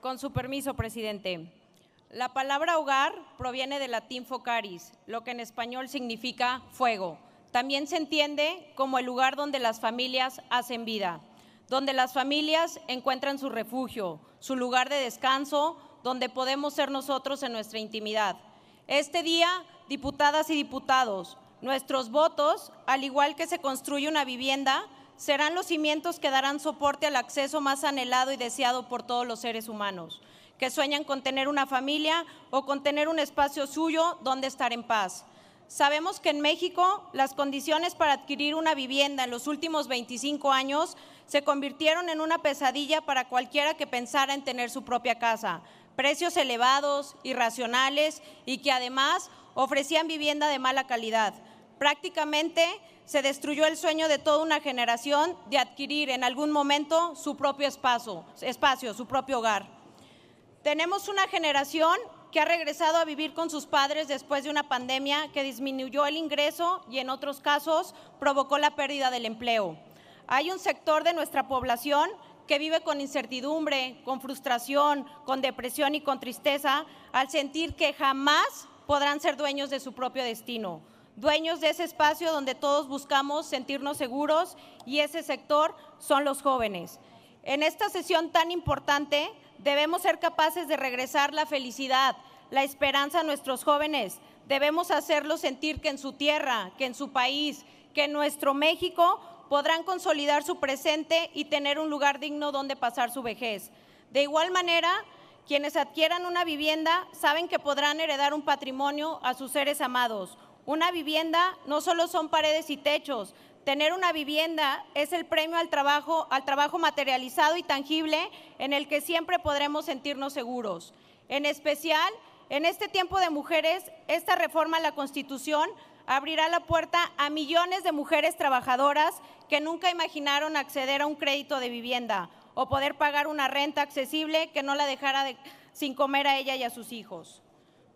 Con su permiso, presidente. La palabra hogar proviene del latín focaris, lo que en español significa fuego. También se entiende como el lugar donde las familias hacen vida, donde las familias encuentran su refugio, su lugar de descanso, donde podemos ser nosotros en nuestra intimidad. Este día, diputadas y diputados, nuestros votos, al igual que se construye una vivienda, serán los cimientos que darán soporte al acceso más anhelado y deseado por todos los seres humanos, que sueñan con tener una familia o con tener un espacio suyo donde estar en paz. Sabemos que en México las condiciones para adquirir una vivienda en los últimos 25 años se convirtieron en una pesadilla para cualquiera que pensara en tener su propia casa. Precios elevados, irracionales y que además ofrecían vivienda de mala calidad prácticamente se destruyó el sueño de toda una generación de adquirir en algún momento su propio espacio, espacio, su propio hogar. Tenemos una generación que ha regresado a vivir con sus padres después de una pandemia que disminuyó el ingreso y en otros casos provocó la pérdida del empleo. Hay un sector de nuestra población que vive con incertidumbre, con frustración, con depresión y con tristeza al sentir que jamás podrán ser dueños de su propio destino dueños de ese espacio donde todos buscamos sentirnos seguros y ese sector son los jóvenes. En esta sesión tan importante debemos ser capaces de regresar la felicidad, la esperanza a nuestros jóvenes. Debemos hacerlos sentir que en su tierra, que en su país, que en nuestro México podrán consolidar su presente y tener un lugar digno donde pasar su vejez. De igual manera, quienes adquieran una vivienda saben que podrán heredar un patrimonio a sus seres amados, una vivienda no solo son paredes y techos. Tener una vivienda es el premio al trabajo, al trabajo materializado y tangible en el que siempre podremos sentirnos seguros. En especial, en este tiempo de mujeres, esta reforma a la Constitución abrirá la puerta a millones de mujeres trabajadoras que nunca imaginaron acceder a un crédito de vivienda o poder pagar una renta accesible que no la dejara sin comer a ella y a sus hijos.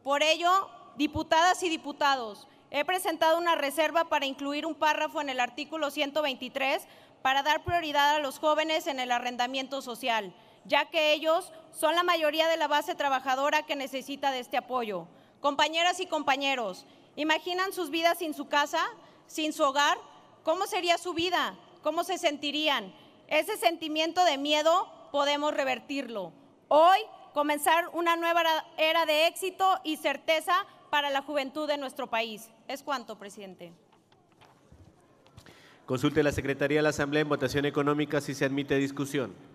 Por ello, diputadas y diputados, he presentado una reserva para incluir un párrafo en el artículo 123 para dar prioridad a los jóvenes en el arrendamiento social, ya que ellos son la mayoría de la base trabajadora que necesita de este apoyo. Compañeras y compañeros, ¿imaginan sus vidas sin su casa, sin su hogar? ¿Cómo sería su vida? ¿Cómo se sentirían? Ese sentimiento de miedo podemos revertirlo. Hoy comenzar una nueva era de éxito y certeza para la juventud de nuestro país. Es cuanto, presidente. Consulte la Secretaría de la Asamblea en votación económica si se admite discusión.